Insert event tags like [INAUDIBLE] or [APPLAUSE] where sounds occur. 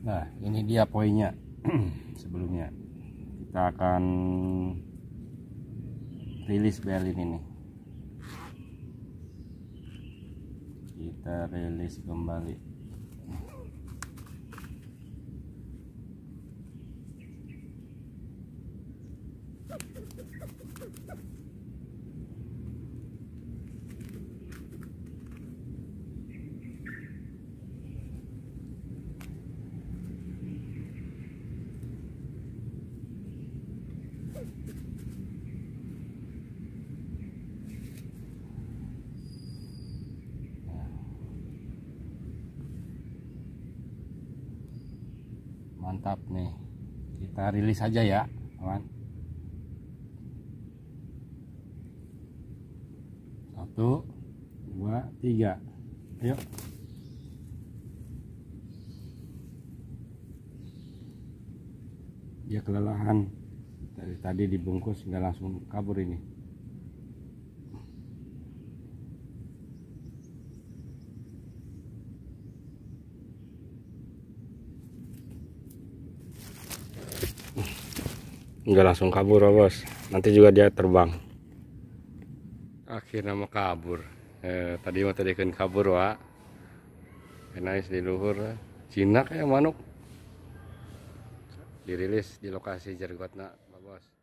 Nah, ini dia poinnya. [CLEARS THROAT] Sebelumnya kita akan rilis berlin ini. Kita rilis kembali. mantap nih kita rilis aja ya kawan satu dua tiga ayo dia kelelahan dari tadi dibungkus nggak langsung kabur ini nggak langsung kabur oh bos nanti juga dia terbang akhirnya mau kabur eh, tadi mau tadi kan kabur wa enak di luhur cinak ya manuk dirilis di lokasi jergotna bos